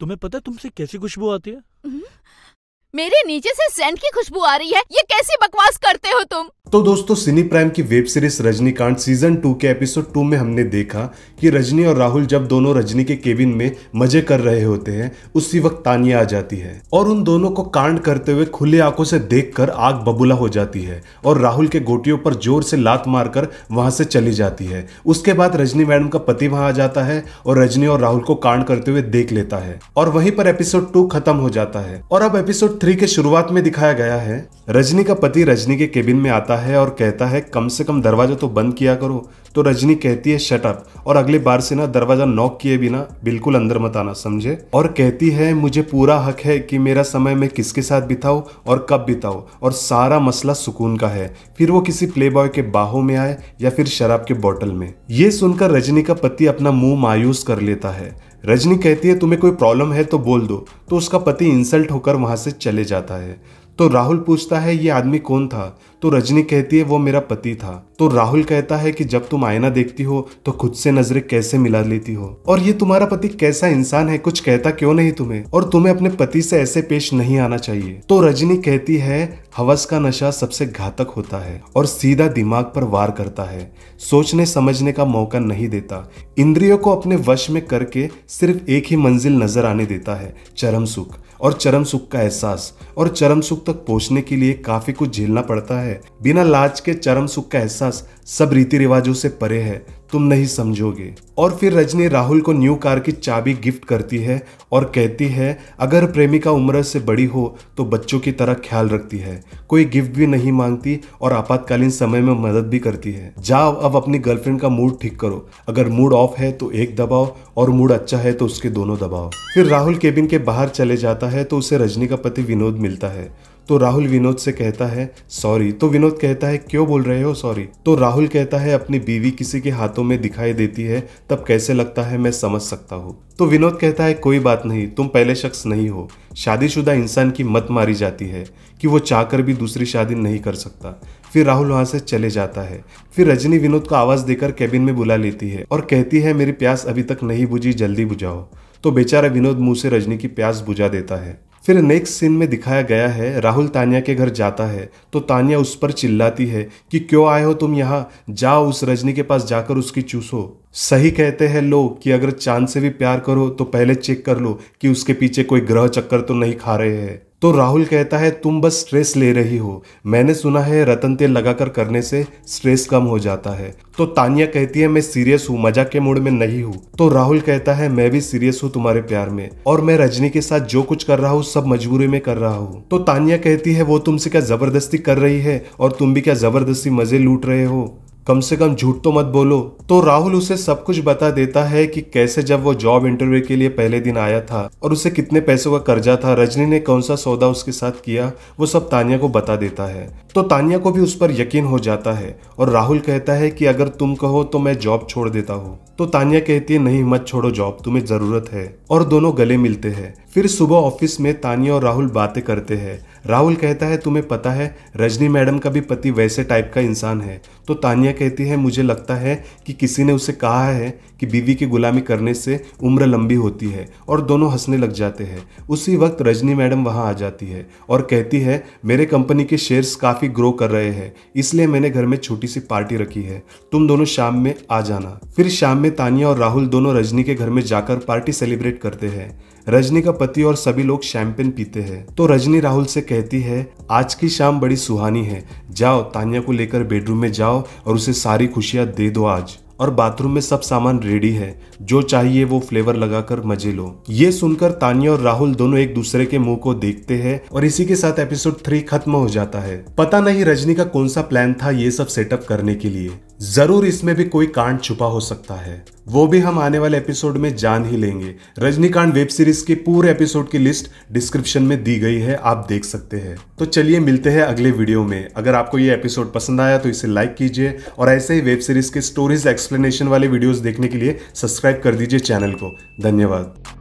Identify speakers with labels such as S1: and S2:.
S1: तुम्हें पता है तुमसे कैसी खुशबू आती है हम्म। मेरे नीचे से सेंट की खुशबू आ रही है ये कैसी बकवास करते हो तुम तो दोस्तों सिनी प्राइम की web series Rajinikanth season two के एपिसोड टू में हमने देखा कि रजनी और राहुल जब दोनों रजनी के केबिन में मजे कर रहे होते हैं उसी वक्त तानिया आ जाती है और उन दोनों को कांड करते हुए खुले आंखों से देखकर आग बबूला हो जाती है और राहुल के गोटियों पर जोर से लात मारकर वहां से चली जाती है उसके बाद रजनी मैडम का पति वहां आ जाता है और रजनी और राहुल को कांड करते हुए देख लेता है और वहीं पर एपिसोड टू खत्म हो जाता है और अब एपिसोड थ्री के शुरुआत में दिखाया गया है रजनी का पति रजनी के केबिन में आता है है और कहता है कम से कम दरवाज़ा तो बंद किया करो तो रजनी कहती है शटअप और अगली बार से ना दरवाज़ा नॉक किए बिना बिल्कुल अंदर मत आना समझे और कहती है मुझे पूरा हक है कि मेरा समय में किसके साथ बिताओ और कब बिताओ और सारा मसला सुकून का है फिर वो किसी प्ले बॉय के बाहों में आए या फिर शराब के बॉटल में ये सुनकर रजनी का पति अपना मुंह मायूस कर लेता है रजनी कहती है तुम्हें कोई प्रॉब्लम है तो बोल दो तो उसका पति इंसल्ट होकर वहां से चले जाता है तो राहुल पूछता है ये आदमी कौन था तो रजनी कहती है वो मेरा पति था तो राहुल कहता है कि जब तुम आईना देखती हो तो खुद से नजरें कैसे मिला लेती हो और ये तुम्हारा पति कैसा इंसान है कुछ कहता क्यों नहीं तुम्हें और तुम्हें अपने पति से ऐसे पेश नहीं आना चाहिए तो रजनी कहती है हवस का नशा सबसे घातक होता है और सीधा दिमाग पर वार करता है सोचने समझने का मौका नहीं देता इंद्रियों को अपने वश में करके सिर्फ एक ही मंजिल नजर आने देता है चरम सुख और चरम सुख का एहसास और चरम सुख तक पहुंचने के लिए काफी कुछ झेलना पड़ता है बिना लाज के चरम सुख का एहसास सब रीति रिवाजों से परे है तुम नहीं समझोगे और फिर रजनी राहुल को न्यू कार की चाबी गिफ्ट करती है और कहती है अगर प्रेमिका उम्र से बड़ी हो तो बच्चों की तरह ख्याल रखती है कोई गिफ्ट भी नहीं मांगती और आपातकालीन समय में मदद भी करती है जाओ अब अपनी गर्लफ्रेंड का मूड ठीक करो अगर मूड ऑफ है तो एक दबाओ और मूड अच्छा है तो उसके दोनों दबाओ फिर राहुल केबिन के बाहर चले जाता है तो उसे रजनी का पति विनोद मिलता है तो राहुल विनोद से कहता है सॉरी तो विनोद कहता है क्यों बोल रहे हो सॉरी तो राहुल कहता है अपनी बीवी किसी के हाथों में दिखाई देती है तब कैसे लगता है मैं समझ सकता हूँ तो विनोद कहता है कोई बात नहीं तुम पहले शख्स नहीं हो शादीशुदा इंसान की मत मारी जाती है कि वो चाहकर भी दूसरी शादी नहीं कर सकता फिर राहुल वहां से चले जाता है फिर रजनी विनोद को आवाज देकर कैबिन में बुला लेती है और कहती है मेरी प्यास अभी तक नहीं बुझी जल्दी बुझाओ तो बेचारा विनोद मुंह से रजनी की प्यास बुझा देता है फिर नेक्स्ट सीन में दिखाया गया है राहुल तानिया के घर जाता है तो तानिया उस पर चिल्लाती है कि क्यों आए हो तुम यहाँ जाओ उस रजनी के पास जाकर उसकी चूसो सही कहते हैं लोग कि अगर चांद से भी प्यार करो तो पहले चेक कर लो कि उसके पीछे कोई ग्रह चक्कर तो नहीं खा रहे हैं तो राहुल कहता है तुम बस स्ट्रेस ले रही हो मैंने सुना है रतन तेल लगाकर करने से स्ट्रेस कम हो जाता है तो तानिया कहती है मैं सीरियस हूँ मजाक के मूड में नहीं हूँ तो राहुल कहता है मैं भी सीरियस हूँ तुम्हारे प्यार में और मैं रजनी के साथ जो कुछ कर रहा हूँ सब मजबूरी में कर रहा हूँ तो तानिया कहती है वो तुमसे क्या जबरदस्ती कर रही है और तुम भी क्या जबरदस्ती मजे लूट रहे हो कम से कम झूठ तो मत बोलो तो राहुल उसे सब कुछ बता देता है कि कैसे जब वो जॉब इंटरव्यू के लिए पहले दिन आया था और उसे कितने पैसों का कर्जा था रजनी ने कौन सा सौदा उसके साथ किया वो सब तानिया को बता देता है तो तानिया को भी उस पर यकीन हो जाता है और राहुल कहता है कि अगर तुम कहो तो मैं जॉब छोड़ देता हूँ तो तानिया कहती है नहीं मत छोड़ो जॉब तुम्हें जरूरत है और दोनों गले मिलते हैं फिर सुबह ऑफिस में तानिया और राहुल बातें करते हैं राहुल कहता है तुम्हें पता है रजनी मैडम का भी पति वैसे टाइप का इंसान है तो तानिया कहती है मुझे लगता है कि किसी ने उसे कहा है कि बीवी की गुलामी करने से उम्र लंबी होती है और दोनों हंसने लग जाते हैं उसी वक्त रजनी मैडम वहाँ आ जाती है और कहती है मेरे कंपनी के शेयर्स काफ़ी ग्रो कर रहे हैं इसलिए मैंने घर में छोटी सी पार्टी रखी है तुम दोनों शाम में आ जाना फिर शाम में तानिया और राहुल दोनों रजनी के घर में जाकर पार्टी सेलिब्रेट करते हैं रजनी का पति और सभी लोग शैंपेन पीते हैं तो रजनी राहुल से कहती है आज की शाम बड़ी सुहानी है जाओ तानिया को लेकर बेडरूम में जाओ और उसे सारी खुशियाँ दे दो आज और बाथरूम में सब सामान रेडी है जो चाहिए वो फ्लेवर लगाकर मजे लो ये सुनकर तानिया और राहुल दोनों एक दूसरे के मुंह को देखते हैं और इसी के साथ एपिसोड थ्री खत्म हो जाता है पता नहीं रजनी का कौन सा प्लान था ये सब सेटअप करने के लिए जरूर इसमें भी कोई कांड छुपा हो सकता है वो भी हम आने वाले एपिसोड में जान ही लेंगे रजनीकांत वेब सीरीज के पूरे एपिसोड की लिस्ट डिस्क्रिप्शन में दी गई है आप देख सकते हैं तो चलिए मिलते हैं अगले वीडियो में अगर आपको ये एपिसोड पसंद आया तो इसे लाइक कीजिए और ऐसे ही वेब सीरीज के स्टोरीज एक्सप्लेनेशन वाले वीडियोज देखने के लिए सब्सक्राइब कर दीजिए चैनल को धन्यवाद